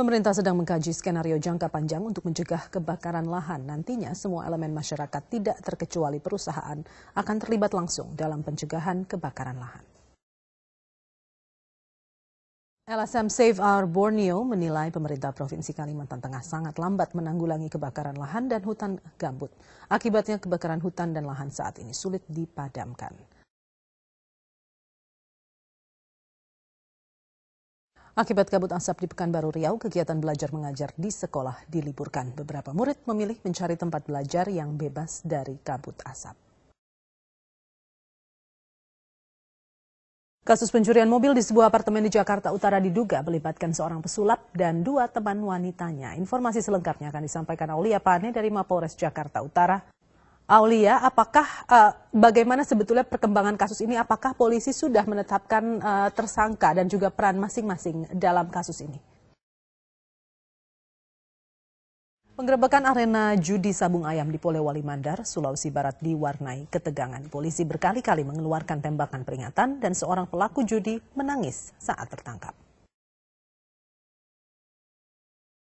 Pemerintah sedang mengkaji skenario jangka panjang untuk mencegah kebakaran lahan. Nantinya semua elemen masyarakat tidak terkecuali perusahaan akan terlibat langsung dalam pencegahan kebakaran lahan. LSM Save Our Borneo menilai pemerintah Provinsi Kalimantan Tengah sangat lambat menanggulangi kebakaran lahan dan hutan gambut. Akibatnya kebakaran hutan dan lahan saat ini sulit dipadamkan. Akibat kabut asap di Pekanbaru Riau, kegiatan belajar mengajar di sekolah diliburkan. Beberapa murid memilih mencari tempat belajar yang bebas dari kabut asap. Kasus pencurian mobil di sebuah apartemen di Jakarta Utara diduga melibatkan seorang pesulap dan dua teman wanitanya. Informasi selengkapnya akan disampaikan Aulia Pane dari Mapolres Jakarta Utara. Aulia, apakah uh, bagaimana sebetulnya perkembangan kasus ini? Apakah polisi sudah menetapkan uh, tersangka dan juga peran masing-masing dalam kasus ini? Penggerebekan arena judi sabung ayam di Polewali Mandar, Sulawesi Barat diwarnai ketegangan. Polisi berkali-kali mengeluarkan tembakan peringatan dan seorang pelaku judi menangis saat tertangkap.